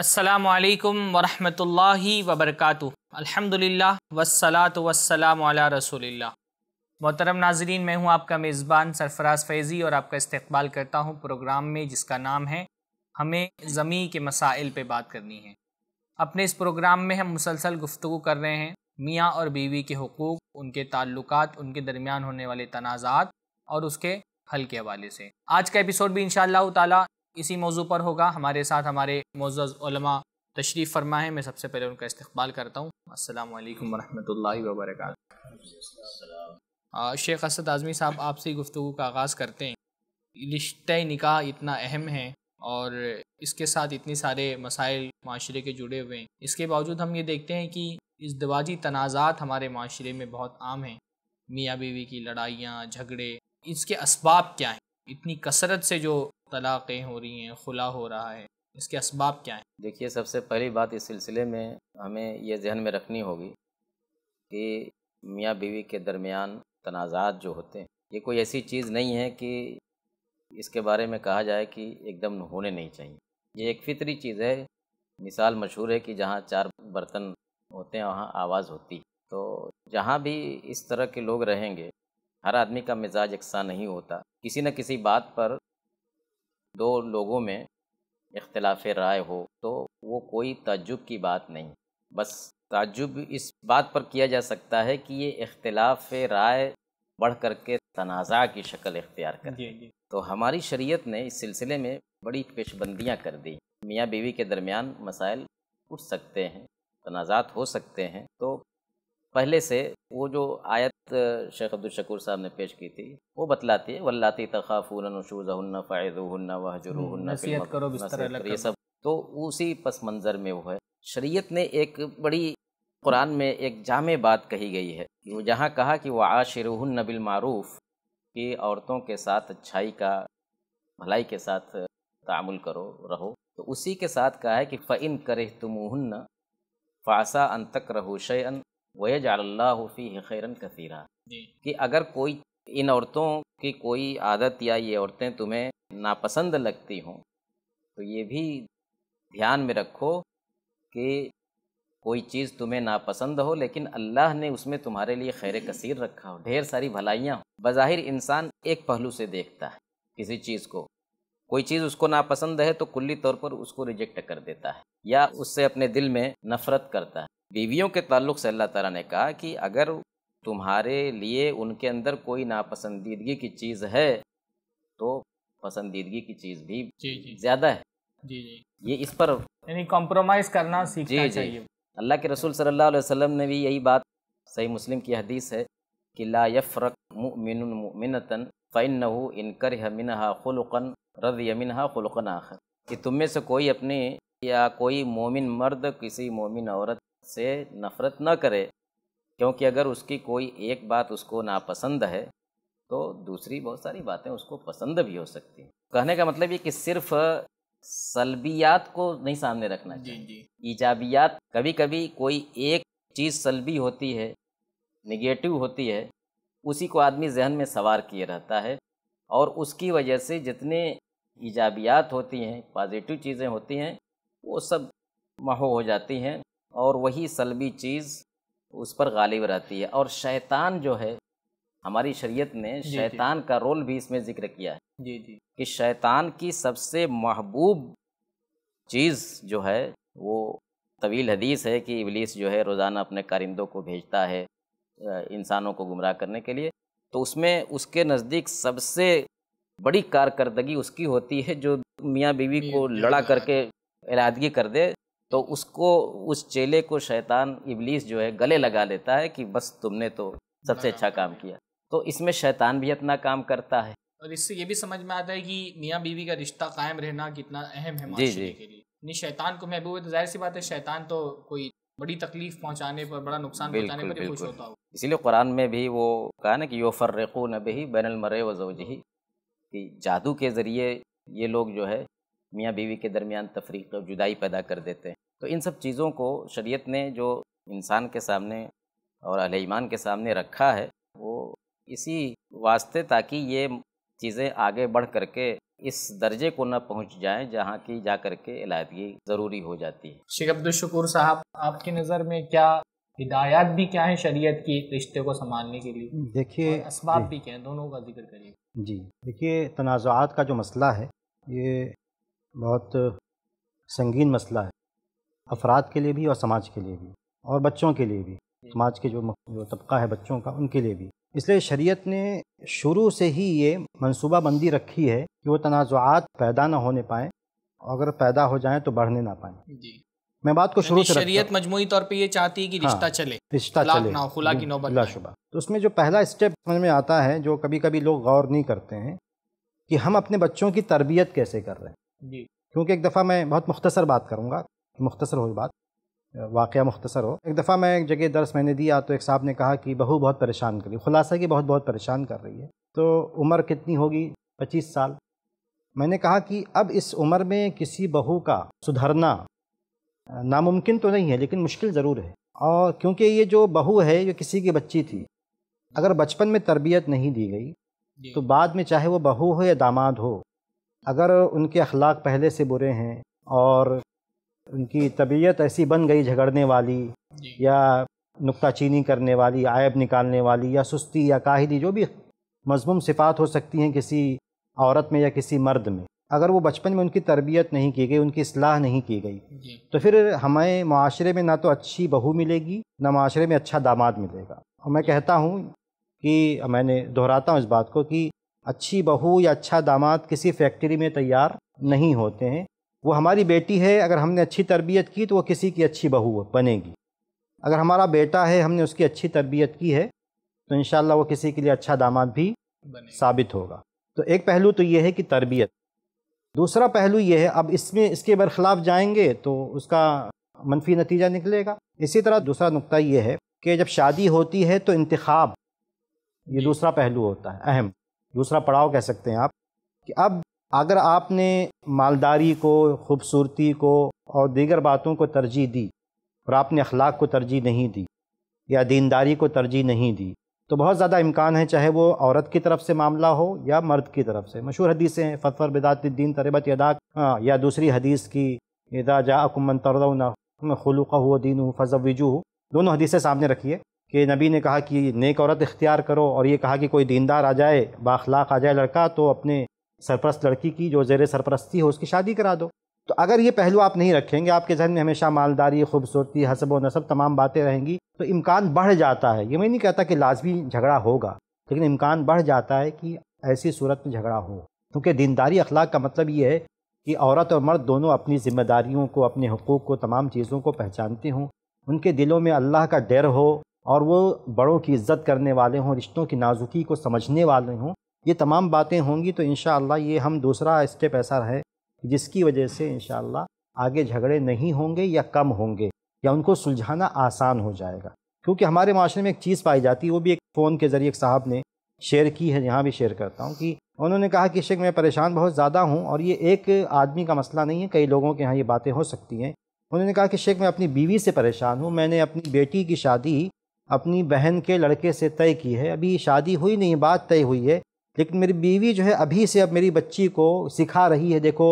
अस्सलाम वालेकुम वरहमतुल्लाहि वबरकातु अल्हम्दुलिल्लाह वस्सलात वस्सलाम अला रसूलिल्लाह मोहतरम नाजरीन मैं हूं आपका मेज़बान सरफराज फैज़ी और आपका इस्तकबाल करता हूं प्रोग्राम में जिसका नाम है हमें ज़मी के मसाइल पे बात करनी है अपने इस प्रोग्राम में हम मुसलसल गुफ्तु कर रहे हैं मियाँ और बीवी के हकूक़ उनके ताल्लुक उनके दरमियान होने वाले तनाज़ात और उसके हल के हवाले से आज का एपिसोड भी इन ताला इसी मौजू पर होगा हमारे साथ हमारे मोज़ा तशरीफ़ फरमा है मैं सबसे पहले उनका इस्तकबाल करता हूँ असल वरम वर्क शेख असद आज़मी साहब आपसे गुफ्तु का आगाज़ करते हैं रिश्त निकाह इतना अहम है और इसके साथ इतने सारे मसाइल माशरे के जुड़े हुए हैं इसके बावजूद हम ये देखते हैं कि इस दवाजी तनाज़ात हमारे माशरे में बहुत आम हैं मियाँ बीवी की लड़ाइयाँ झगड़े इसके इसबाब क्या हैं इतनी कसरत से जो तलाक़ें हो रही हैं खुला हो रहा है इसके इसबाब क्या हैं देखिए सबसे पहली बात इस सिलसिले में हमें यह जहन में रखनी होगी कि मियाँ बीवी के दरमियान तनाज़ात जो होते हैं ये कोई ऐसी चीज़ नहीं है कि इसके बारे में कहा जाए कि एकदम होने नहीं चाहिए ये एक फितरी चीज़ है मिसाल मशहूर है कि जहाँ चार बर्तन होते हैं वहाँ आवाज़ होती है तो जहाँ भी इस तरह के लोग रहेंगे हर आदमी का मिजाज यकसा नहीं होता किसी न किसी बात पर दो लोगों में इख्तलाफ राय हो तो वो कोई तजुब की बात नहीं बस तजुब इस बात पर किया जा सकता है कि ये इख्तलाफ राय बढ़ कर के तनाज़ा की शक्ल इख्तियार कर तो हमारी शरीयत ने इस सिलसिले में बड़ी पेशबंदियाँ कर दी मियाँ बीवी के दरमियान मसाइल उठ सकते हैं तनाज़ात हो सकते हैं तो पहले से वो जो आयत शेख अब्दुलशकूर साहब ने पेश की थी वो बतलाती है वल्लाती तखाफूनशूज़हन्न फ़ैज़ुहन्न वहजरुहन्न हम्म, करो ये सब तो उसी पस मंज़र में वो है शरीयत ने एक बड़ी कुरान में एक जाम बात कही गई है कि वो जहाँ कहा कि वह आशिरहन बिलमारूफ़ कि औरतों के साथ अच्छाई का भलाई के साथ तामुल करो रहो तो उसी के साथ कहा है कि फ़ैन करे तुमहन्न फ़ासा अन तक रहो शयन वजाल्लाफ़ी खैरन कसीरा कि अगर कोई इन औरतों की कोई आदत या ये औरतें तुम्हें नापसंद लगती हों तो ये भी ध्यान में रखो कि कोई चीज़ तुम्हें नापसंद हो लेकिन अल्लाह ने उसमें तुम्हारे लिए खैर कसीर रखा हो ढेर सारी भलाइयाँ हो बज़ाहिर इंसान एक पहलू से देखता है किसी चीज़ को कोई चीज़ उसको नापसंद है तो कुल्ली तौर पर उसको रिजेक्ट कर देता है या उससे अपने दिल में नफरत करता है बीवियों के ताल्लुक से अल्लाह ताला ने कहा कि अगर तुम्हारे लिए उनके अंदर कोई नापसंदीदगी की चीज़ है तो पसंदीदगी की चीज़ भी ज़्यादा है जी जी ये इस पर यानी कॉम्प्रोमाइज करना सीखना जी, चाहिए अल्लाह के रसूल सल्लल्लाहु अलैहि वसल्लम ने भी यही बात सही मुस्लिम की हदीस है कि ला यफ़रक मुमिन मुमिनतन फ़ैन नहू इनकर मिनहा खुलकन रद यमिनहा खुलकन आखर कि तुम में से कोई अपने या कोई मोमिन मर्द किसी मोमिन औरत से नफ़रत न करे क्योंकि अगर उसकी कोई एक बात उसको नापसंद है तो दूसरी बहुत सारी बातें उसको पसंद भी हो सकती हैं कहने का मतलब ये कि सिर्फ सलबियात को नहीं सामने रखना चाहिए ईजाबियात कभी कभी कोई एक चीज़ सलबी होती है निगेटिव होती है उसी को आदमी जहन में सवार किए रहता है और उसकी वजह से जितने ईजाबियात होती हैं पॉजिटिव चीज़ें होती हैं वो सब महो हो जाती हैं और वही सलबी चीज़ उस पर गालिब रहती है और शैतान जो है हमारी शरीयत ने शैतान का रोल भी इसमें जिक्र किया है जी जी कि शैतान की सबसे महबूब चीज़ जो है वो तवील हदीस है कि इबलीस जो है रोज़ाना अपने कारिंदों को भेजता है इंसानों को गुमराह करने के लिए तो उसमें उसके नज़दीक सबसे बड़ी कारकर्दगी उसकी होती है जो मियाँ बीवी को लड़ा करके इलादगी कर दे तो उसको उस चेले को शैतान इबलीस जो है गले लगा लेता है कि बस तुमने तो सबसे हाँ। अच्छा काम किया तो इसमें शैतान भी अपना काम करता है और इससे ये भी समझ में आता है कि मियाँ बीवी का रिश्ता कायम रहना कितना अहम है जी जी के लिए नहीं शैतान को महबूब तो जाहिर सी बात है शैतान तो कोई बड़ी तकलीफ पहुंचाने पर बड़ा नुकसान पहुंचाने पर खुश होता हो इसीलिए कुरान में भी वो कहा ना कि यो फर्रकू नबी बैन मरे वजह कि जादू के ज़रिए ये लोग जो है मियाँ बीवी के दरमियान तफरीक और जुदाई पैदा कर देते हैं तो इन सब चीज़ों को शरीयत ने जो इंसान के सामने और अल ईमान के सामने रखा है वो इसी वास्ते ताकि ये चीज़ें आगे बढ़ करके इस दर्जे को न पहुंच जाएं जहां की जा करके इलायदगी ज़रूरी हो जाती है शेख अब्दुलशकूर साहब आपकी नज़र में क्या हिदायत भी क्या है शरीयत की रिश्ते को संभालने के लिए देखिए इसबाब भी क्या है दोनों का जिक्र करिए जी देखिए तनाज़ात का जो मसला है ये बहुत संगीन मसला है अफराद के लिए भी और समाज के लिए भी और बच्चों के लिए भी समाज के जो जो तबका है बच्चों का उनके लिए भी इसलिए शरीयत ने शुरू से ही ये मनसूबा बंदी रखी है कि वो तनाज़ात पैदा ना होने पाए अगर पैदा हो जाएं तो बढ़ने ना पाए मैं बात को शुरू से शरीयत मजमुई तौर पे ये चाहती है कि रिश्ता हाँ, चले रिश्ता चले ना खुला की नौबत शुबा तो उसमें जो पहला स्टेप समझ में आता है जो कभी कभी लोग गौर नहीं करते हैं कि हम अपने बच्चों की तरबियत कैसे कर रहे हैं जी क्योंकि एक दफ़ा मैं बहुत मुख्तसर बात करूँगा मुख्तसर हो बात वाक़ मुख्तसर हो एक दफ़ा मैं एक जगह दर्स मैंने दिया तो एक साहब ने कहा कि बहू बहुत परेशान कर रही खुलासा कि बहुत बहुत परेशान कर रही है तो उम्र कितनी होगी पच्चीस साल मैंने कहा कि अब इस उम्र में किसी बहू का सुधरना नामुमकिन तो नहीं है लेकिन मुश्किल ज़रूर है और क्योंकि ये जो बहू है ये किसी की बच्ची थी अगर बचपन में तरबियत नहीं दी गई तो बाद में चाहे वो बहू हो या दामाद हो अगर उनके अखलाक पहले से बुरे हैं और उनकी तबीयत ऐसी बन गई झगड़ने वाली या नुकताचीनी करने वाली आयब निकालने वाली या सुस्ती या काहिदी जो भी मजमूम सिफात हो सकती हैं किसी औरत में या किसी मर्द में अगर वो बचपन में उनकी तरबियत नहीं की गई उनकी असलाह नहीं की गई तो फिर हमें माशरे में ना तो अच्छी बहू मिलेगी ना माशरे में अच्छा दामाद मिलेगा और मैं कहता हूँ कि मैंने दोहराता हूँ इस बात को कि अच्छी बहू या अच्छा दामाद किसी फैक्ट्री में तैयार नहीं होते हैं वो हमारी बेटी है अगर हमने अच्छी तरबियत की तो वो किसी की अच्छी बहू बनेगी अगर हमारा बेटा है हमने उसकी अच्छी तरबियत की है तो इन वो किसी के लिए अच्छा दामाद भी साबित होगा तो एक पहलू तो ये है कि तरबियत दूसरा पहलू ये है अब इसमें इसके बरखिलाफ जाएंगे तो उसका मनफी नतीजा निकलेगा इसी तरह दूसरा नुकता ये है कि जब शादी होती है तो इंतखब ये दूसरा पहलू होता है अहम दूसरा पड़ाव कह सकते हैं आप कि अब अगर आपने मालदारी को खूबसूरती को और दीगर बातों को तरजीह दी और आपने अखलाक को तरजीह नहीं दी या दीनदारी को तरजीह नहीं दी तो बहुत ज़्यादा इम्कान है चाहे वो औरत की तरफ से मामला हो या मर्द की तरफ से मशहूर हदीसें हैं फतफर बिदातद्दीन तरबत अदा हाँ, या दूसरी हदीस की यदा जा अकुमन तरदना खलूक़ हो दीन हो फजवजू हो दोनों हदीसें सामने रखिए कि नबी ने कहा कि नेक औरत इख्तियार करो और ये कहा कि कोई दीनदार आ जाए बाखलाक आ जाए लड़का तो अपने सरपरस्त लड़की की जो जेर सरपरस्ती हो उसकी शादी करा दो तो अगर ये पहलू आप नहीं रखेंगे आपके जहन में हमेशा मालदारी खूबसूरती हसब व नसब तमाम बातें रहेंगी तो इम्कान बढ़ जाता है ये मैं नहीं कहता कि लाजमी झगड़ा होगा लेकिन इम्कान बढ़ जाता है कि ऐसी सूरत में झगड़ा हो क्योंकि दीनदारी अखलाक का मतलब ये है कि औरत और मर्द दोनों अपनी जिम्मेदारियों को अपने हकूक़ को तमाम चीज़ों को पहचानते हों उनके दिलों में अल्लाह का डर हो और वो बड़ों की इज्जत करने वाले हों रिश्तों की नाजुकी को समझने वाले हों ये तमाम बातें होंगी तो इन ये हम दूसरा स्टेप ऐसा रहे जिसकी वजह से इन आगे झगड़े नहीं होंगे या कम होंगे या उनको सुलझाना आसान हो जाएगा क्योंकि हमारे माशरे में एक चीज़ पाई जाती है वो भी एक फ़ोन के ज़रिए एक साहब ने शेयर की है यहाँ भी शेयर करता हूँ कि उन्होंने कहा कि शेख मैं परेशान बहुत ज़्यादा हूँ और ये एक आदमी का मसला नहीं है कई लोगों के यहाँ ये बातें हो सकती हैं उन्होंने कहा कि शेख मैं अपनी बीवी से परेशान हूँ मैंने अपनी बेटी की शादी अपनी बहन के लड़के से तय की है अभी शादी हुई नहीं बात तय हुई है लेकिन मेरी बीवी जो है अभी से अब मेरी बच्ची को सिखा रही है देखो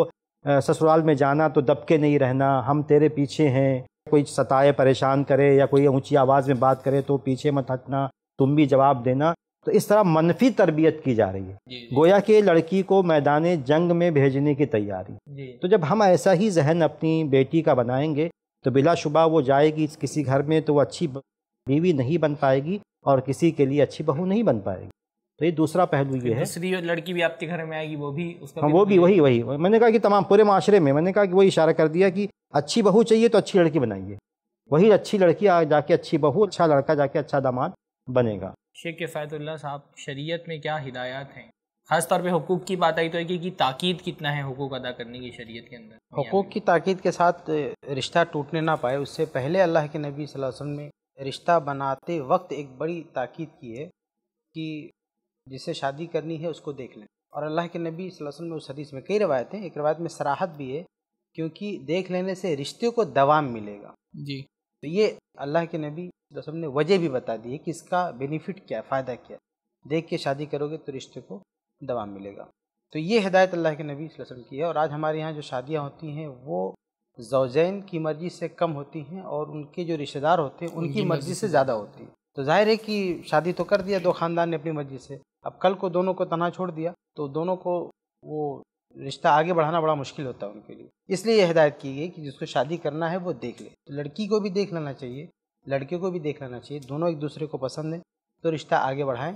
ससुराल में जाना तो दबके नहीं रहना हम तेरे पीछे हैं कोई सताए परेशान करे या कोई ऊंची आवाज़ में बात करे तो पीछे मत हटना तुम भी जवाब देना तो इस तरह मनफी तरबियत की जा रही है गोया के लड़की को मैदान जंग में भेजने की तैयारी तो जब हम ऐसा ही जहन अपनी बेटी का बनाएंगे तो बिलाशुबा वो जाएगी किसी घर में तो वो अच्छी बीवी नहीं बन पाएगी और किसी के लिए अच्छी बहू नहीं बन पाएगी तो ये दूसरा पहलू ये है दूसरी लड़की भी आपके घर में आएगी वो भी उसका हाँ वो भी वही वही मैंने कहा कि तमाम पूरे माशरे में मैंने कहा कि वही इशारा कर दिया कि अच्छी बहू चाहिए तो अच्छी लड़की बनाइए वही अच्छी लड़की जाके अच्छी बहू अच्छा लड़का जाके अच्छा दामाद बनेगा शेख फैतुल्ला साहब शरीयत में क्या हिदायत हैं खास तौर पे हकूक़ की बात आई तो है कि, ताक़ीद कितना है हुकूक अदा करने की शरीयत के अंदर हकूक़ की ताक़ीद के साथ रिश्ता टूटने ना पाए उससे पहले अल्लाह के नबी वसल्लम ने रिश्ता बनाते वक्त एक बड़ी ताक़ीद की है कि जिसे शादी करनी है उसको देख लें और अल्लाह के नबी वसल्लम में उस हदीस में कई रवायतें एक रवायत में सराहत भी है क्योंकि देख लेने से रिश्ते को दवाम मिलेगा जी तो ये अल्लाह के नबी वसम ने वजह भी बता दी है कि इसका बेनिफिट क्या फ़ायदा क्या देख के शादी करोगे तो रिश्ते को दवाम मिलेगा तो ये हिदायत अल्लाह के नबी वसम की है और आज हमारे यहाँ जो शादियाँ होती हैं वो जौजैन की मर्ज़ी से कम होती हैं और उनके जो रिश्तेदार होते हैं उनकी मर्ज़ी से ज़्यादा होती है तो जाहिर है कि शादी तो कर दिया दो ख़ानदान ने अपनी मर्ज़ी से अब कल को दोनों को तना छोड़ दिया तो दोनों को वो रिश्ता आगे बढ़ाना बड़ा मुश्किल होता है उनके लिए इसलिए यह हिदायत की गई कि जिसको शादी करना है वो देख ले तो लड़की को भी देख लेना चाहिए लड़के को भी देख लेना चाहिए दोनों एक दूसरे को पसंद है तो रिश्ता आगे बढ़ाएं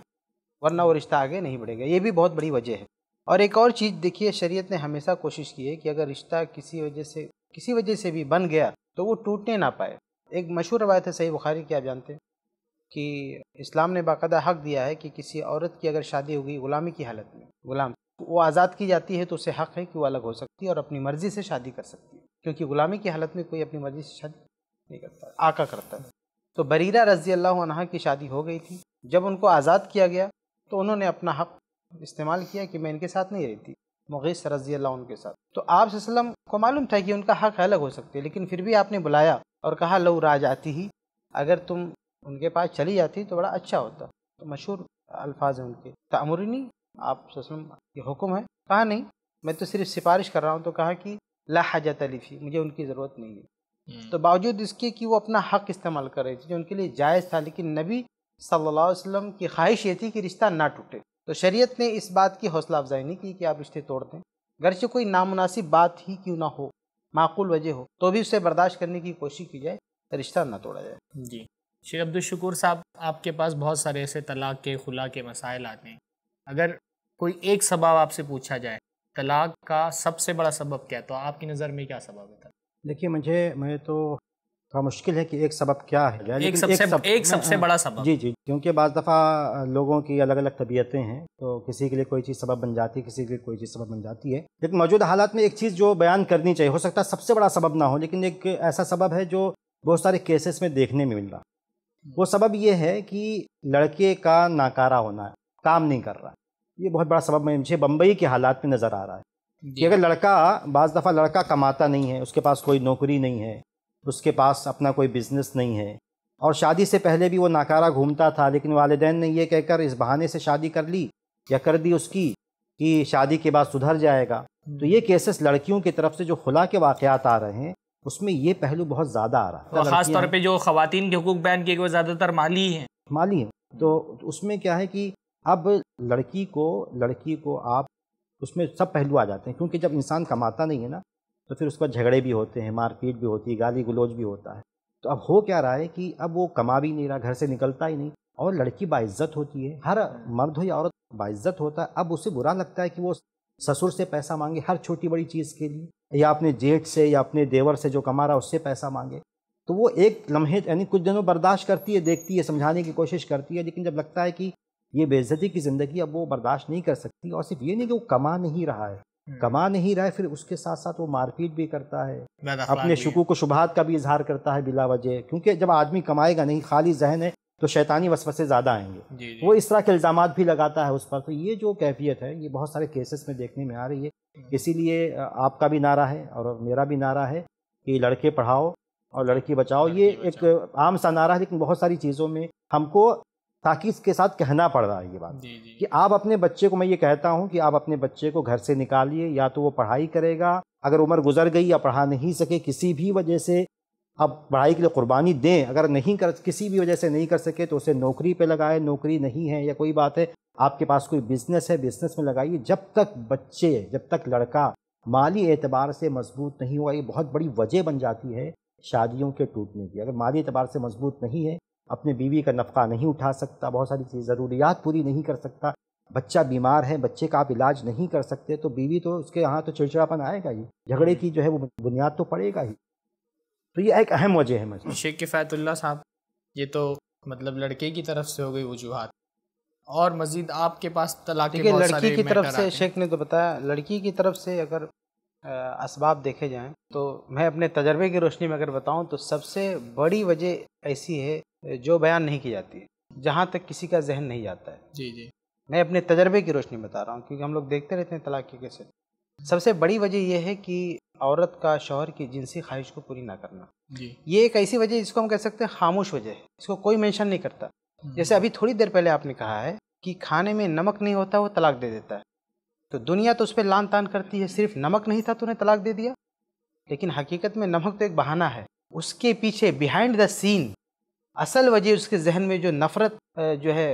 वरना वो रिश्ता आगे नहीं बढ़ेगा ये भी बहुत बड़ी वजह है और एक और चीज़ देखिए शरीयत ने हमेशा कोशिश की है कि अगर रिश्ता किसी वजह से किसी वजह से भी बन गया तो वो टूटने ना पाए एक मशहूर रवायत है सही बुखारी की आप जानते हैं कि इस्लाम ने बाकायदा हक दिया है कि किसी औरत की अगर शादी हो गई ग़ुलामी की हालत में ग़ुलाम वो आज़ाद की जाती है तो उसे हक है कि वो अलग हो सकती है और अपनी मर्ज़ी से शादी कर सकती है क्योंकि ग़ुलामी की हालत में कोई अपनी मर्ज़ी से शादी नहीं करता आका करता है तो बरीरा रजी अल्लाह की शादी हो गई थी जब उनको आज़ाद किया गया तो उन्होंने अपना हक इस्तेमाल किया कि मैं इनके साथ नहीं रहती मुगैस रजी अल्लाह उनके साथ तो आप को मालूम था कि उनका हक अलग हो सकते लेकिन फिर भी आपने बुलाया और कहा लो राज आती ही अगर तुम उनके पास चली जाती तो बड़ा अच्छा होता तो मशहूर अल्फाज हैं उनके तमरनी आप ये हुक्म है कहा नहीं मैं तो सिर्फ सिफारिश कर रहा हूँ तो कहा कि ला हजत अलीफी मुझे उनकी ज़रूरत नहीं है हम्म। तो बावजूद इसके कि वो अपना हक इस्तेमाल कर रहे थे जो उनके लिए जायज़ था लेकिन नबी सल्ला वसम की ख्वाहिश ये थी कि रिश्ता ना टूटे तो शरीयत ने इस बात की हौसला अफजाई नहीं की कि आप रिश्ते तोड़ दें से कोई नामनासिब बात ही क्यों ना हो माकूल वजह हो तो भी उसे बर्दाश्त करने की कोशिश की जाए तो रिश्ता ना तोड़ा जाए जी शेख अब्दुलशकूर साहब आपके पास बहुत सारे ऐसे तलाक के खुला के मसाइल आते हैं अगर कोई एक सबब आपसे पूछा जाए तलाक का सबसे बड़ा सबब क्या है तो आपकी नज़र में क्या सबब है देखिए मुझे मैं तो थोड़ा मुश्किल है कि एक सबब क्या है एक सबसे एक, सब, एक सबसे हाँ, बड़ा सबब जी जी क्योंकि बज़ दफ़ा लोगों की अलग अलग तबीयतें हैं तो किसी के लिए कोई चीज़ सबब बन जाती है किसी के लिए कोई चीज़ सबब बन जाती है लेकिन मौजूदा हालात में एक चीज़ जो बयान करनी चाहिए हो सकता है सबसे बड़ा सबब ना हो लेकिन एक ऐसा सबब है जो बहुत सारे केसेस में देखने में मिल रहा वो सबब ये है कि लड़के का नाकारा होना है काम नहीं कर रहा है ये बहुत बड़ा सबब मैं मुझे बम्बई के हालात में नज़र आ रहा है कि अगर लड़का बज़ दफ़ा लड़का कमाता नहीं है उसके पास कोई नौकरी नहीं है उसके पास अपना कोई बिजनेस नहीं है और शादी से पहले भी वो नाकारा घूमता था लेकिन वालदेन ने यह कहकर इस बहाने से शादी कर ली या कर दी उसकी कि शादी के बाद सुधर जाएगा तो ये केसेस लड़कियों की तरफ से जो खुला के वाक़ आ रहे हैं उसमें ये पहलू बहुत ज़्यादा आ रहा है खासतौर खास तौर पे जो खातन के हकूक बैन किए गए ज़्यादातर माली हैं माली हैं तो उसमें क्या है कि अब लड़की को लड़की को आप उसमें सब पहलू आ जाते हैं क्योंकि जब इंसान कमाता नहीं है ना तो फिर उस पर झगड़े भी होते हैं मारपीट भी होती है गाली गलोज भी होता है तो अब हो क्या रहा है कि अब वो कमा भी नहीं रहा घर से निकलता ही नहीं और लड़की बाइज्जत होती है हर मर्द हो या औरत बाइज्जत होता है अब उसे बुरा लगता है कि वो ससुर से पैसा मांगे हर छोटी बड़ी चीज़ के लिए या अपने जेठ से या अपने देवर से जो कमा रहा है उससे पैसा मांगे तो वो एक लम्हे यानी कुछ दिनों बर्दाश्त करती है देखती है समझाने की कोशिश करती है लेकिन जब लगता है कि ये बेइज्जती की ज़िंदगी अब वो बर्दाश्त नहीं कर सकती और सिर्फ ये नहीं कि वो कमा नहीं रहा है हम्म। कमा नहीं रहा है फिर उसके साथ साथ वो मारपीट भी करता है अपने शकूक व शुभात का भी इजहार करता है बिला वजह क्योंकि जब आदमी कमाएगा नहीं खाली जहन है तो शैतानी वसवसे ज़्यादा आएंगे जी जी। वो इस तरह के इल्ज़ाम भी लगाता है उस पर तो ये जो कैफियत है ये बहुत सारे केसेस में देखने में आ रही है इसीलिए आपका भी नारा है और मेरा भी नारा है कि लड़के पढ़ाओ और लड़की बचाओ लड़की ये बचाओ। एक आम सा नारा है लेकिन बहुत सारी चीज़ों में हमको ताकिद के साथ कहना पड़ रहा है ये बात कि आप अपने बच्चे को मैं ये कहता हूँ कि आप अपने बच्चे को घर से निकालिए या तो वो पढ़ाई करेगा अगर उम्र गुजर गई या पढ़ा नहीं सके किसी भी वजह से अब पढ़ाई के लिए कुर्बानी दें अगर नहीं कर किसी भी वजह से नहीं कर सके तो उसे नौकरी पे लगाए नौकरी नहीं है या कोई बात है आपके पास कोई बिज़नेस है बिज़नेस में लगाइए जब तक बच्चे जब तक लड़का माली एतबार से मजबूत नहीं हुआ ये बहुत बड़ी वजह बन जाती है शादियों के टूटने की अगर माली एतबार से मजबूत नहीं है अपने बीवी का नफका नहीं उठा सकता बहुत सारी चीज़ ज़रूरियात पूरी नहीं कर सकता बच्चा बीमार है बच्चे का आप इलाज नहीं कर सकते तो बीवी तो उसके यहाँ तो चिड़चिड़ापन आएगा ही झगड़े की जो है वो बुनियाद तो पड़ेगा ही तो ये एक अहम वजह है मजबूर शेख किफ़ायतुल्ला साहब ये तो मतलब लड़के की तरफ से हो गई वजूहत और मजीद आपके पास तलाक के लड़की की तरफ से शेख ने तो बताया लड़की की तरफ से अगर इसबाब देखे जाएं तो मैं अपने तजर्बे की रोशनी में अगर बताऊं तो सबसे बड़ी वजह ऐसी है जो बयान नहीं की जाती है जहाँ तक किसी का जहन नहीं जाता है जी जी मैं अपने तजर्बे की रोशनी बता रहा हूँ क्योंकि हम लोग देखते रहते हैं तलाक के कैसे सबसे बड़ी वजह यह है कि औरत का शोहर की जिनसी ख्वाहिश को पूरी ना करना जी ये एक ऐसी वजह जिसको हम कह सकते हैं खामोश वजह है इसको कोई मेंशन नहीं करता हम्म। जैसे अभी थोड़ी देर पहले आपने कहा है कि खाने में नमक नहीं होता वो तलाक दे देता है तो दुनिया तो उस पर लान तान करती है सिर्फ नमक नहीं था तो उन्हें तलाक दे दिया लेकिन हकीकत में नमक तो एक बहाना है उसके पीछे बिहाइंड द सीन असल वजह उसके जहन में जो नफ़रत जो है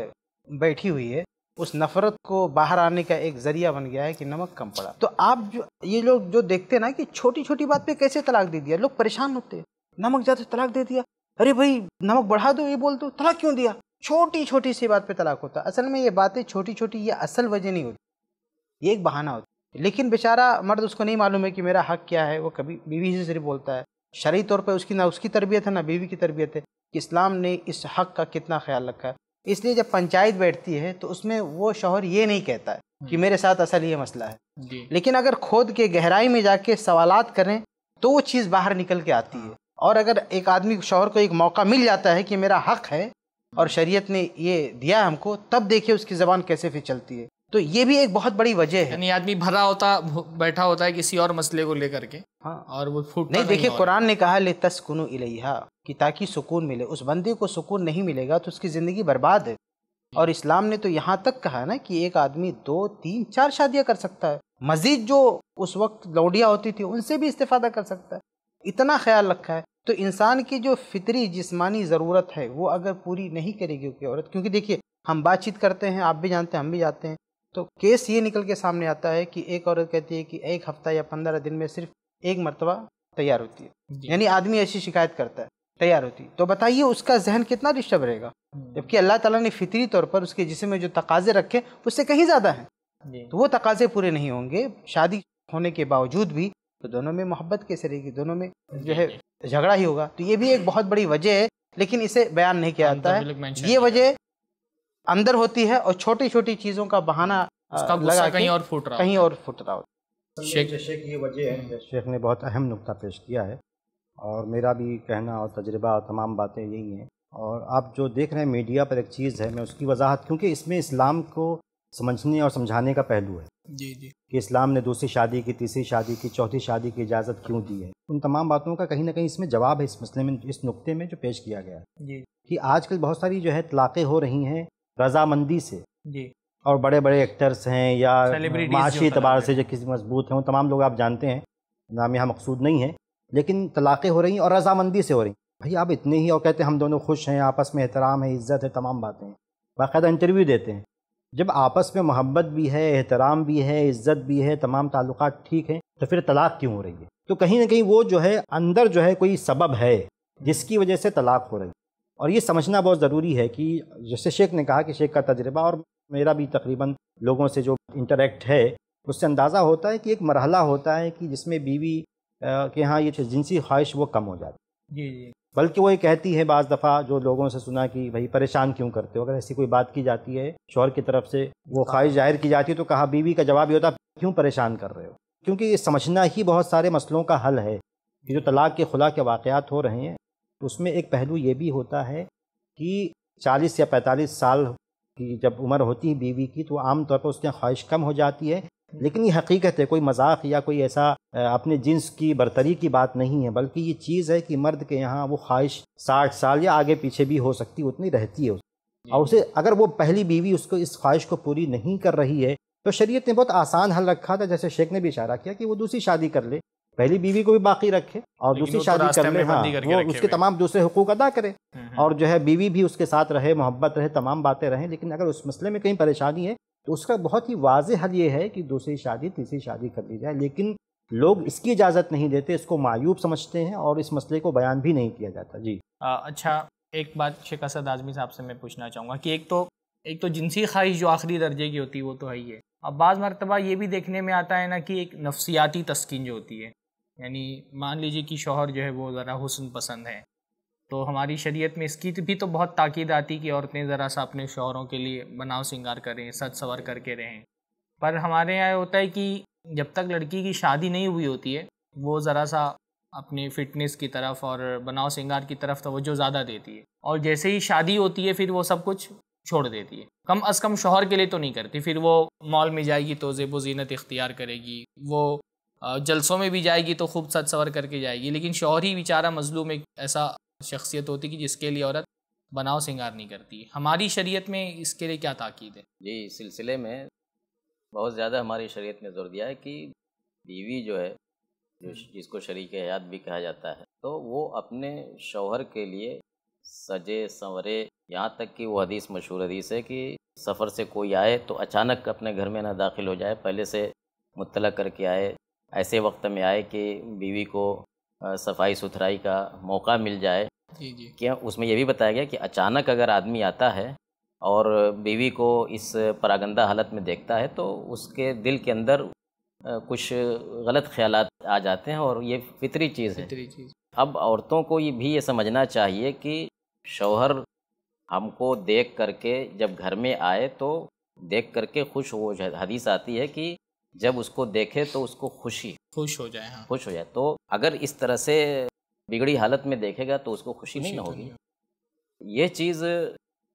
बैठी हुई है उस नफरत को बाहर आने का एक जरिया बन गया है कि नमक कम पड़ा तो आप जो ये लोग जो देखते हैं ना कि छोटी छोटी बात पे कैसे तलाक दे दिया लोग परेशान होते हैं नमक ज़्यादा तलाक दे दिया अरे भाई नमक बढ़ा दो ये बोल दो तलाक क्यों दिया छोटी छोटी सी बात पे तलाक होता असल में ये बातें छोटी छोटी ये असल वजह नहीं होती ये एक बहाना होता लेकिन बेचारा मर्द उसको नहीं मालूम है कि मेरा हक क्या है वो कभी बीवी से सिर्फ बोलता है शरी तौर पर उसकी ना उसकी तरबियत है ना बीवी की तरबियत है कि इस्लाम ने इस हक का कितना ख्याल रखा है इसलिए जब पंचायत बैठती है तो उसमें वो शौहर ये नहीं कहता है कि हम्म। मेरे साथ असल ये मसला है लेकिन अगर खुद के गहराई में जाके सवालात करें तो वो चीज़ बाहर निकल के आती है हाँ। और अगर एक आदमी शोहर को एक मौका मिल जाता है कि मेरा हक है और हाँ। शरीयत ने ये दिया हमको तब देखिए उसकी ज़बान कैसे फिर चलती है तो ये भी एक बहुत बड़ी वजह है यानी आदमी भरा होता बैठा होता है किसी और मसले को लेकर के हाँ और वो फूट नहीं देखिए कुरान ने कहा ले तस्कुनु इलेहा कि ताकि सुकून मिले उस बंदे को सुकून नहीं मिलेगा तो उसकी ज़िंदगी बर्बाद है और इस्लाम ने तो यहाँ तक कहा ना कि एक आदमी दो तीन चार शादियाँ कर सकता है मजीद जो उस वक्त लौडियाँ होती थी उनसे भी इस्तेफादा कर सकता है इतना ख्याल रखा है तो इंसान की जो फितरी जिस्मानी ज़रूरत है वो अगर पूरी नहीं करेगी औरत क्योंकि देखिए हम बातचीत करते हैं आप भी जानते हैं हम भी जाते हैं तो केस ये निकल के सामने आता है कि एक औरत कहती है कि एक हफ्ता या पंद्रह दिन में सिर्फ एक मरतबा तैयार होती है यानी आदमी ऐसी शिकायत करता है तैयार होती है तो बताइए उसका जहन कितना डिस्टर्ब रहेगा हम्म। जबकि अल्लाह ताला ने फितरी तौर पर उसके जिसम में जो तकाजे रखे उससे कहीं ज़्यादा हैं तो वो तकाजे पूरे नहीं होंगे शादी होने के बावजूद भी तो दोनों में मोहब्बत कैसे रहेगी दोनों में जो है झगड़ा ही होगा तो ये भी एक बहुत बड़ी वजह है लेकिन इसे बयान नहीं किया जाता तो है ये वजह अंदर होती है और छोटी छोटी चीज़ों का बहाना लगा कहीं और फूट रहा कहीं और फूट रहा होता शेख शेख ये वजह है शेख ने बहुत अहम नुकता पेश किया है और मेरा भी कहना और तजर्बा और तमाम बातें यही हैं और आप जो देख रहे हैं मीडिया पर एक चीज़ है मैं उसकी वजाहत क्योंकि इसमें इस्लाम को समझने और समझाने का पहलू है जी जी कि इस्लाम ने दूसरी शादी की तीसरी शादी की चौथी शादी की इजाज़त क्यों दी है उन तमाम बातों का कहीं ना कहीं इसमें जवाब है इस मसले में इस नुक्ते में जो पेश किया गया है कि आजकल बहुत सारी जो है तलाक़ें हो रही हैं रजामंदी से जी और बड़े बड़े एक्टर्स हैं या माशी एतबार से जो किसी मजबूत हैं उन तमाम लोग आप जानते हैं नाम यहाँ मकसूद नहीं है लेकिन तलाक़ें हो रही और रजामंदी से हो रही भाई आप इतने ही और कहते हैं हम दोनों खुश हैं आपस में एहतराम है इज़्ज़त है तमाम बातें बाकायदा इंटरव्यू देते हैं जब आपस में मोहब्बत भी है एहतराम भी है इज़्ज़त भी है तमाम ताल्लुक ठीक हैं तो फिर तलाक क्यों हो रही है तो कहीं ना कहीं वो जो है अंदर जो है कोई सबब है जिसकी वजह से तलाक हो रही है और ये समझना बहुत ज़रूरी है कि जैसे शेख ने कहा कि शेख का तजर्बा और मेरा भी तकरीबन लोगों से जो इंटरेक्ट है उससे अंदाज़ा होता है कि एक मरहला होता है कि जिसमें बीवी के यहाँ ये जिनसी ख्वाहिश वो कम हो जाती है जी जी बल्कि वो ये कहती है बज़ दफ़ा जो लोगों से सुना कि भाई परेशान क्यों करते हो अगर ऐसी कोई बात की जाती है शोहर की तरफ से वो हाँ। ख्वाहिश जाहिर की जाती है तो कहा बीवी का जवाब ये होता क्यों परेशान कर रहे हो क्योंकि ये समझना ही बहुत सारे मसलों का हल है कि जो तलाक के खुला के वाक़ हो रहे हैं उसमें एक पहलू ये भी होता है कि 40 या 45 साल की जब उम्र होती है बीवी की तो आमतौर पर उसकी ख्वाहिश कम हो जाती है लेकिन ये हकीकत है कोई मजाक या कोई ऐसा अपने जिन्स की बरतरी की बात नहीं है बल्कि ये चीज़ है कि मर्द के यहाँ वो ख्वाहिश साठ साल या आगे पीछे भी हो सकती उतनी रहती है और उसे अगर वो पहली बीवी उसको इस ख्वाहिश को पूरी नहीं कर रही है तो शरीयत ने बहुत आसान हल रखा था जैसे शेख ने भी इशारा किया कि वो दूसरी शादी कर ले पहली बीवी को भी बाकी रखे और दूसरी तो शादी कर ले हाँ वो उसके तमाम दूसरे हकूक अदा करें हम्म, हम्म। और जो है बीवी भी उसके साथ रहे मोहब्बत रहे तमाम बातें रहें लेकिन अगर उस मसले में कहीं परेशानी है तो उसका बहुत ही वाज हल ये है कि दूसरी शादी तीसरी शादी कर ली जाए लेकिन लोग इसकी इजाज़त नहीं देते इसको मायूब समझते हैं और इस मसले को बयान भी नहीं किया जाता जी आ, अच्छा एक बात शेख असद आजमी साहब से मैं पूछना चाहूँगा कि एक तो एक तो जिनसी ख्वाहिश जो आखिरी दर्जे की होती है वो तो है ही है अब बाज़ मरतबा ये भी देखने में आता है ना कि एक नफसियाती तस्किन जो होती है यानी मान लीजिए कि शोहर जो है वो ज़रा हुसन पसंद है तो हमारी शरीयत में इसकी भी तो बहुत ताकीद आती कि औरतें ज़रा सा अपने शोहरों के लिए बनाव सिंगार करें सच सवर करके रहें पर हमारे यहाँ होता है कि जब तक लड़की की शादी नहीं हुई होती है वो ज़रा सा अपने फ़िटनेस की तरफ और बनाव सिंगार की तरफ तोज्जो ज़्यादा देती है और जैसे ही शादी होती है फिर वो सब कुछ छोड़ देती है कम अज़ कम शोहर के लिए तो नहीं करती फिर वो मॉल में जाएगी तो जेब व जीनत इख्तियार करेगी वो जलसों में भी जाएगी तो खूब सच सवर करके जाएगी लेकिन शौहर ही बेचारा मजलूम एक ऐसा शख्सियत होती कि जिसके लिए औरत बनाव सिंगार नहीं करती हमारी शरीयत में इसके लिए क्या ताक़ीद है जी इस सिलसिले में बहुत ज़्यादा हमारी शरीयत ने जोर दिया है कि बीवी जो है जो जिसको शरीक हयात भी कहा जाता है तो वो अपने शौहर के लिए सजे संवरे यहाँ तक कि वो हदीस मशहूर हदीस है कि सफ़र से कोई आए तो अचानक अपने घर में ना दाखिल हो जाए पहले से मुतला करके आए ऐसे वक्त में आए कि बीवी को सफाई सुथराई का मौका मिल जाए जी जी क्या उसमें यह भी बताया गया कि अचानक अगर आदमी आता है और बीवी को इस परागंदा हालत में देखता है तो उसके दिल के अंदर कुछ गलत ख्याल आ जाते हैं और ये फितरी चीज़ है चीज़ अब औरतों को ये भी ये समझना चाहिए कि शौहर हमको देख करके जब घर में आए तो देख करके खुश हो हदीस आती है कि जब उसको देखे तो उसको खुशी खुश हो जाए हाँ। खुश हो जाए तो अगर इस तरह से बिगड़ी हालत में देखेगा तो उसको खुशी, खुशी तो नहीं होगी ये चीज़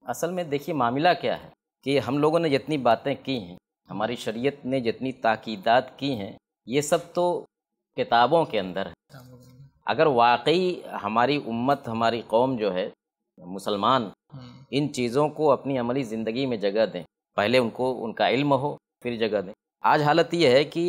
असल में देखिए मामला क्या है कि हम लोगों ने जितनी बातें की हैं हमारी शरीयत ने जितनी ताकीदात की हैं ये सब तो किताबों के अंदर है अगर वाकई हमारी उम्मत हमारी कौम जो है मुसलमान हाँ। इन चीज़ों को अपनी अमली ज़िंदगी में जगह दें पहले उनको उनका इल्म हो फिर जगह दें आज हालत ये है कि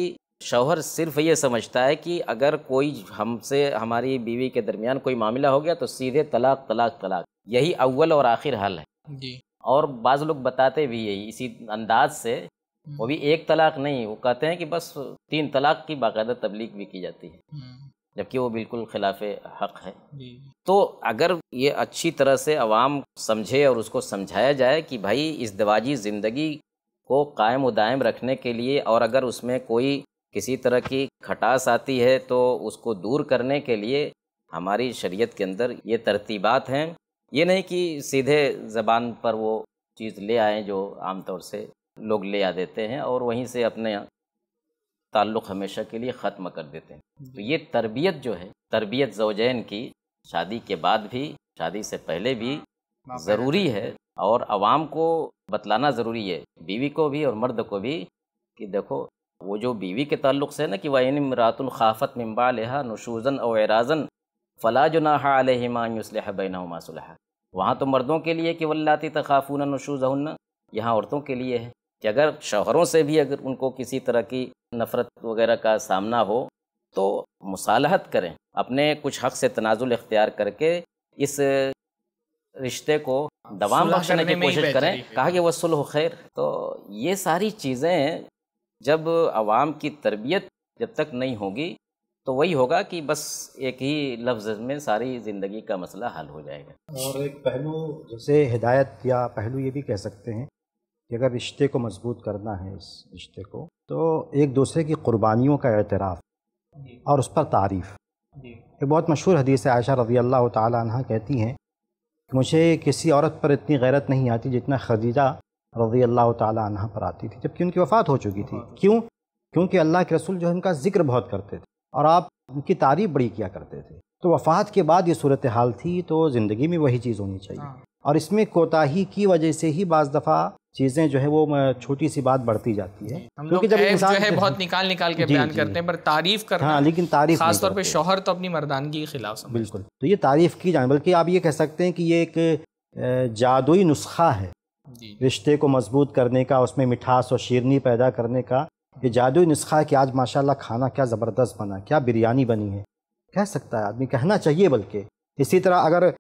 शौहर सिर्फ ये समझता है कि अगर कोई हमसे हमारी बीवी के दरमियान कोई मामला हो गया तो सीधे तलाक तलाक तलाक यही अव्वल और आखिर हल है जी और बाज़ लोग बताते भी यही इसी अंदाज से हम्म। वो भी एक तलाक नहीं वो कहते हैं कि बस तीन तलाक की बाकायदा तबलीग भी की जाती है हम्म। जबकि वो बिल्कुल खिलाफ हक है तो अगर ये अच्छी तरह से अवाम समझे और उसको समझाया जाए कि भाई इस दवाजी ज़िंदगी को कायम उदायम रखने के लिए और अगर उसमें कोई किसी तरह की खटास आती है तो उसको दूर करने के लिए हमारी शरीयत के अंदर ये तरतीबात हैं ये नहीं कि सीधे ज़बान पर वो चीज़ ले आए जो आमतौर से लोग ले आ देते हैं और वहीं से अपने ताल्लुक़ हमेशा के लिए ख़त्म कर देते हैं तो ये तरबियत जो है तरबियत जोजैन की शादी के बाद भी शादी से पहले भी ज़रूरी है और आवाम को बतलाना ज़रूरी है बीवी को भी और मर्द को भी कि देखो वो जो बीवी के तल्ल से ना कि वन मरातुल रातुलखाफ़त मम्बा लहा नशूज़न और एराजन फ़ला जुनाहा अलहमायुसलह बैनमासलह वहाँ तो मर्दों के लिए कि वल्लाती तखाफून नशूज़हन यहाँ औरतों के लिए है कि अगर शोहरों से भी अगर उनको किसी तरह की नफ़रत वगैरह का सामना हो तो मुसालहत करें अपने कुछ हक़ से तनाजुल इख्तियार करके इस रिश्ते को दबाव बख्शने की कोशिश करें कहा कि वह सुलह खैर तो ये सारी चीज़ें जब आवाम की तरबियत जब तक नहीं होगी तो वही होगा कि बस एक ही लफ्ज में सारी ज़िंदगी का मसला हल हो जाएगा और एक पहलू जैसे हिदायत या पहलू ये भी कह सकते हैं कि अगर रिश्ते को मजबूत करना है इस रिश्ते को तो एक दूसरे की क़ुरबानियों का एतराफ़ और उस पर तारीफ़ एक बहुत मशहूर हदीस आयशा रज़ी अल्लाह तह कहती हैं मुझे किसी औरत पर इतनी गैरत नहीं आती जितना खदीजा रज़ी अल्लाह तह पर आती थी जबकि उनकी वफ़ात हो चुकी थी क्यों क्योंकि अल्लाह के रसूल जो है उनका जिक्र बहुत करते थे और आप उनकी तारीफ बड़ी किया करते थे तो वफ़ात के बाद ये सूरत हाल थी तो ज़िंदगी में वही चीज़ होनी चाहिए हाँ। और इसमें कोताही की वजह से ही बज़ दफ़ा चीज़ें जो है वो छोटी सी बात बढ़ती जाती है हम लोग जब जो है बहुत निकाल निकाल के बयान करते हैं पर तारीफ करना हाँ लेकिन तारीफ खासतौर पर शोहर तो अपनी मर्दानगी के खिलाफ बिल्कुल तो ये तारीफ की जाए बल्कि आप ये कह सकते हैं कि ये एक जादुई नुस्खा है रिश्ते को मजबूत करने का उसमें मिठास और शीरनी पैदा करने का ये जादुई नुस्खा है कि आज माशाल्लाह खाना क्या ज़बरदस्त बना क्या बिरयानी बनी है कह सकता है आदमी कहना चाहिए बल्कि इसी तरह अगर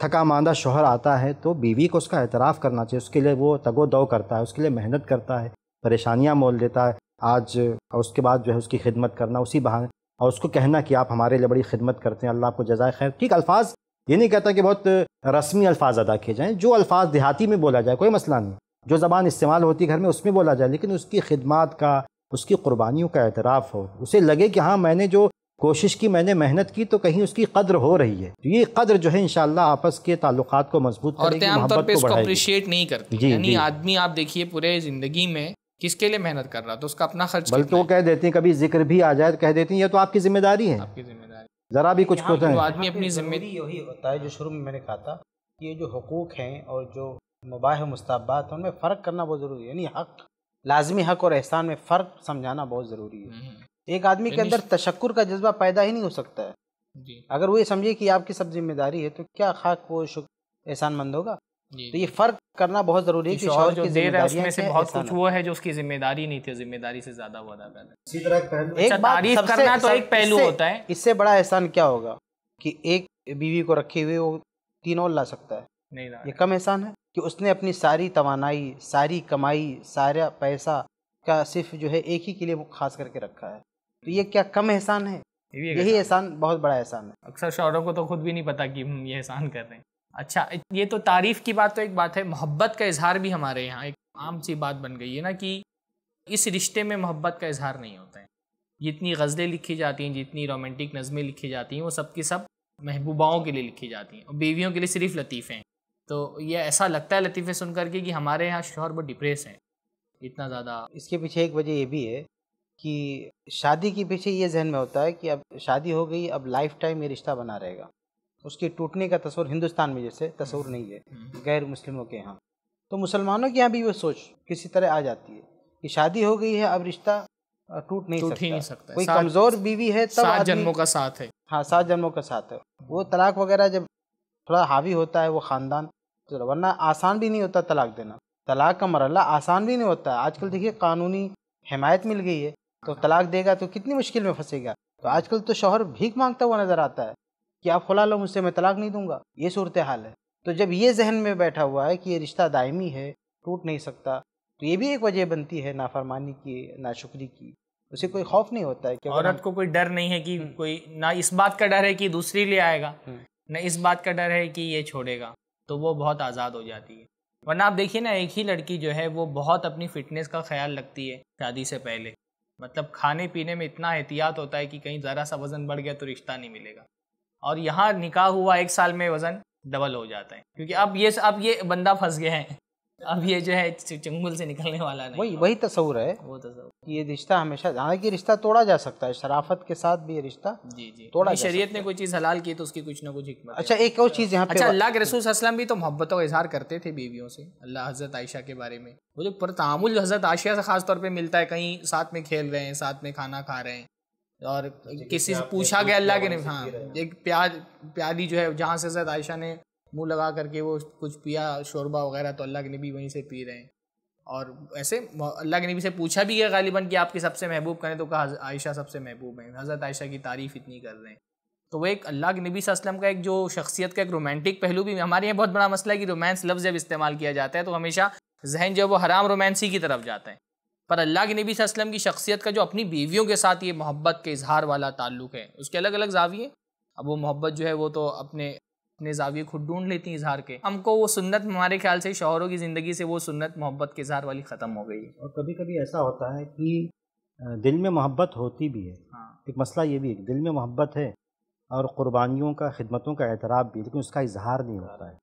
थका मांदा शोहर आता है तो बीवी को उसका एतराफ़ करना चाहिए उसके लिए वो तगो दो करता है उसके लिए मेहनत करता है परेशानियाँ मोल देता है आज और उसके बाद जो है उसकी खिदमत करना उसी बहाने और उसको कहना कि आप हमारे लिए बड़ी खिदमत करते हैं अल्लाह आपको जजाय खैर ठीक अल्फाज ये नहीं कहता कि बहुत रस्मी अल्फाज अदा किए जाएँ जो अल्फाज देहाती में बोला जाए कोई मसला नहीं जो ज़बान इस्तेमाल होती घर में उसमें बोला जाए लेकिन उसकी खिदमत का उसकी क़ुरबानियों का एतराफ़ हो उसे लगे कि हाँ मैंने जो कोशिश की मैंने मेहनत की तो कहीं उसकी कदर हो रही है तो ये कदर जो है इनशाला आपस के ताल्लुक को मजबूत और हैं इसको अप्रिशिएट नहीं करती यानी आदमी आप देखिए पूरे जिंदगी में किसके लिए मेहनत कर रहा तो उसका अपना खर्च बल्कि वो कह देते हैं कभी जिक्र भी आ जाए तो कह देती हैं ये तो आपकी जिम्मेदारी है आपकी जिम्मेदारी जरा भी कुछ होता है आदमी अपनी जिम्मेदारी यही होता है जो शुरू में मैंने कहा था ये जो हकूक हैं और जो मुबाह मुस्ताबात उनमें फ़र्क करना बहुत ज़रूरी है यानी हक लाजमी हक और एहसान में फ़र्क समझाना बहुत ज़रूरी है हम्म। एक आदमी के अंदर तशक्कुर का जज्बा पैदा ही नहीं हो सकता है जी। अगर वो ये समझे कि आपकी सब जिम्मेदारी है तो क्या खाक वो शुक्र एहसान मंद होगा तो ये फर्क करना बहुत जरूरी है कि की जिम्मेदारी से बहुत कुछ वो है जो उसकी जिम्मेदारी नहीं थी जिम्मेदारी से ज्यादा वो अदा करना करना तो एक पहलू होता है इससे बड़ा एहसान क्या होगा कि एक बीवी को रखे हुए वो तीन और ला सकता है नहीं ये कम एहसान है कि उसने अपनी सारी तवानाई सारी कमाई सारा पैसा का सिर्फ जो है एक ही के लिए वो खास करके रखा है तो ये क्या कम एहसान है यही एहसान बहुत बड़ा एहसान है अक्सर शौरों को तो खुद भी नहीं पता कि हम ये एहसान कर रहे हैं अच्छा ये तो तारीफ़ की बात तो एक बात है मोहब्बत का इजहार भी हमारे यहाँ एक आम सी बात बन गई है ना कि इस रिश्ते में मोहब्बत का इजहार नहीं होता है जितनी गज़लें लिखी जाती हैं जितनी रोमांटिक नज़में लिखी जाती हैं वो सब की सब महबूबाओं के लिए लिखी जाती हैं और बीवियों के लिए सिर्फ लतीफ़े हैं तो ये ऐसा लगता है लतीफ़े सुन करके कि हमारे यहाँ शोहर बहुत डिप्रेस हैं इतना ज़्यादा इसके पीछे एक वजह ये भी है कि शादी के पीछे ये जहन में होता है कि अब शादी हो गई अब लाइफ टाइम ये रिश्ता बना रहेगा उसके टूटने का तस्वर हिंदुस्तान में जैसे तस्वर नहीं है हम्म। गैर मुस्लिमों के यहाँ तो मुसलमानों के यहाँ भी वो सोच किसी तरह आ जाती है कि शादी हो गई है अब रिश्ता टूट नहीं, टूट सकता। नहीं सकता कोई कमजोर बीवी है तब सात जन्मों का साथ है हाँ सात जन्मों का साथ है वो हम्म। तलाक वगैरह जब थोड़ा हावी होता है वो ख़ानदान तो वरना आसान भी नहीं होता तलाक देना तलाक का मरला आसान भी नहीं होता आजकल देखिए कानूनी हमायत मिल गई है तो तलाक देगा तो कितनी मुश्किल में फंसेगा तो आजकल तो शोहर भीख मांगता हुआ नज़र आता है कि आप खुला लो मुझसे मैं तलाक नहीं दूंगा ये सूरत हाल है तो जब ये जहन में बैठा हुआ है कि ये रिश्ता दायमी है टूट नहीं सकता तो ये भी एक वजह बनती है नाफरमानी की नाशुक्री की उसे कोई खौफ नहीं होता है कि औरत को कोई डर नहीं है कि हम्म। कोई ना इस बात का डर है कि दूसरी ले आएगा हम्म। न इस बात का डर है कि ये छोड़ेगा तो वो बहुत आज़ाद हो जाती है वरना आप देखिए ना एक ही लड़की जो है वो बहुत अपनी फिटनेस का ख्याल रखती है शादी से पहले मतलब खाने पीने में इतना एहतियात होता है कि कहीं ज़रा सा वज़न बढ़ गया तो रिश्ता नहीं मिलेगा और यहाँ निकाह हुआ एक साल में वज़न डबल हो जाता है क्योंकि अब ये अब ये बंदा फंस गया है अब ये जो है चंगुल से निकलने वाला नहीं वही वही तस्वूर है वो तस्वूर ये रिश्ता हमेशा हालांकि रिश्ता तोड़ा जा सकता है शराफत के साथ भी ये रिश्ता जी जी तोड़ा शरीय ने कोई चीज़ हलाल की तो उसकी कुछ ना कुछ हिकमत अच्छा एक और चीज़ यहाँ अच्छा अल्लाह के रसूल असलम भी तो मोहब्बतों का इजहार करते थे बीवियों से अल्लाह हज़रत आयशा के बारे में वो जो पर हज़रत आशिया से खास तौर पर मिलता है कहीं साथ में खेल रहे हैं साथ में खाना खा रहे हैं और अच्छा, किसी से पूछा गया अल्लाह के ने हाँ एक प्यार प्यारी जो है जहाँ से हज़रत आयशा ने मुंह लगा करके वो कुछ पिया शोरबा वगैरह तो अल्लाह के नबी वहीं से पी रहे हैं और ऐसे अल्लाह के नबी से पूछा भी गया गालिबा कि आपके सबसे महबूब करें तो कहा आयशा सबसे महबूब हैं हज़रत आयशा की तारीफ़ इतनी कर रहे हैं तो वो एक अल्लाह के नबी वसल्लम का एक जो शख्सियत का एक रोमांटिक पहलू भी हमारे यहाँ बहुत बड़ा मसला है कि रोमांस लफ्ज़ जब इस्तेमाल किया जाता है तो हमेशा जहन जो वो हराम रोमांसी की तरफ जाता है पर अल्लाह के नबी वसल्लम की शख्सियत का जो अपनी बीवियों के साथ ये मोहब्बत के इजहार वाला ताल्लुक़ है उसके अलग अलग है अब वो मोहब्बत जो है वो तो अपने अपने जाविये खुद ढूंढ लेती हैं इजहार के हमको वो सुन्नत हमारे ख्याल से शोहरों की ज़िंदगी से वो सुन्नत मोहब्बत के इजहार वाली ख़त्म हो गई है और कभी कभी ऐसा होता है कि दिल में मोहब्बत होती भी है हाँ। एक मसला ये भी है दिल में मोहब्बत है और कुर्बानियों का खिदमतों का एतराब भी लेकिन उसका इजहार नहीं होता है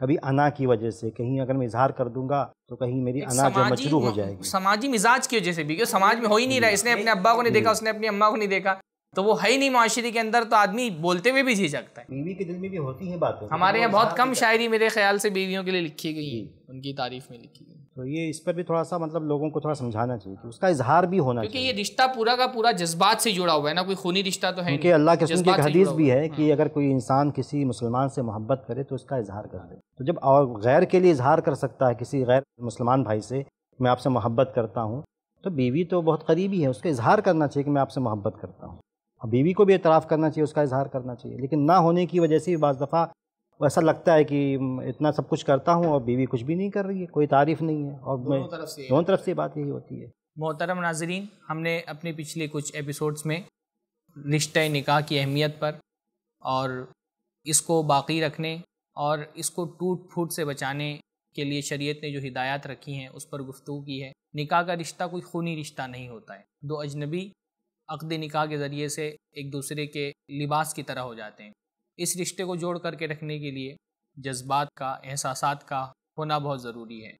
कभी अना की वजह से कहीं अगर मैं इजहार कर दूंगा तो कहीं मेरी अना जो मजरू हो जाएगी समाजी मिजाज की वजह से भी क्यों समाज में हो ही नहीं रहा इसने अपने अब्बा को नहीं देखा उसने अपनी अम्मा को नहीं देखा तो वो है ही नहीं माशरे के अंदर तो आदमी बोलते हुए भी झिझकता है बीवी के दिल में भी होती है बातें हमारे यहाँ बहुत कम शायरी मेरे ख्याल से बीवियों के लिए लिखी गई है उनकी तारीफ में लिखी गई तो ये इस पर भी थोड़ा सा मतलब लोगों को थोड़ा समझाना चाहिए कि उसका इजहार भी होना क्योंकि ये रिश्ता पूरा का पूरा जज्बात से जुड़ा हुआ है ना कोई खूनी रिश्ता तो है क्योंकि अल्लाह के एक हदीस भी है कि हाँ। अगर कोई इंसान किसी मुसलमान से मोहब्बत करे तो उसका इजहार कर दे तो जब और गैर के लिए इजहार कर सकता है किसी गैर मुसलमान भाई से मैं आपसे मोहब्बत करता हूँ तो बीवी तो बहुत करीबी है उसका इजहार करना चाहिए कि मैं आपसे मोहब्बत करता हूँ और बीवी को भी एतराफ़ करना चाहिए उसका इजहार करना चाहिए लेकिन ना होने की वजह से बज दफ़ा ऐसा लगता है कि इतना सब कुछ करता हूँ और बीवी कुछ भी नहीं कर रही है कोई तारीफ़ नहीं है और मैं तरफ से दोनों तरफ से बात यही होती है मोहतरम नाजरीन हमने अपने पिछले कुछ एपिसोड्स में रिश्ते निकाह की अहमियत पर और इसको बाकी रखने और इसको टूट फूट से बचाने के लिए शरीयत ने जो हिदायत रखी हैं उस पर गुफ्तु की है निकाह का रिश्ता कोई खूनी रिश्ता नहीं होता है दो अजनबी अकद निकाह के ज़रिए से एक दूसरे के लिबास की तरह हो जाते हैं इस रिश्ते को जोड़ करके रखने के लिए जज्बात का एहसास का होना बहुत ज़रूरी है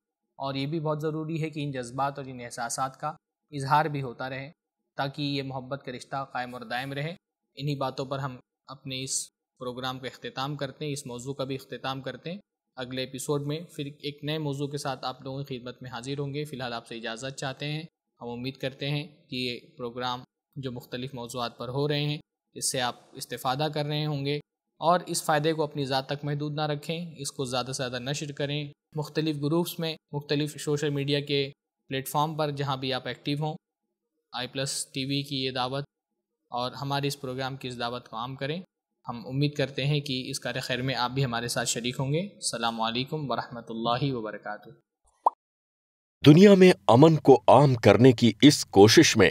और ये भी बहुत ज़रूरी है कि इन जज्बात और इन एहसास का इजहार भी होता रहे ताकि ये मोहब्बत का रिश्ता कायम और दायम रहे इन्हीं बातों पर हम अपने इस प्रोग्राम का अख्ताम करते हैं इस मौजू का भी अख्ताम करते हैं अगले एपिसोड में फिर एक नए मौजू के साथ आप लोगों की खिदमत में हाजिर होंगे फ़िलहाल आपसे इजाज़त चाहते हैं हम उम्मीद करते हैं कि ये प्रोग्राम जो मुख्तलिफ़ मौजूद पर हो रहे हैं इससे आप इस्तादा कर रहे होंगे और इस फ़ायदे को अपनी ज़ात तक महदूद ना रखें इसको ज़्यादा से ज़्यादा नशर करें मुख्तलिफ़ ग्रूप्स में मुख्तलिफ़ सोशल मीडिया के प्लेटफॉर्म पर जहाँ भी आप एक्टिव हों आई प्लस टी वी की ये दावत और हमारे इस प्रोग्राम की इस दावत को आम करें हम उम्मीद करते हैं कि इस कार खैर में आप भी हमारे साथ शरीक होंगे सलामकुम वरहमल वबरक दुनिया में अमन को आम करने की इस कोशिश में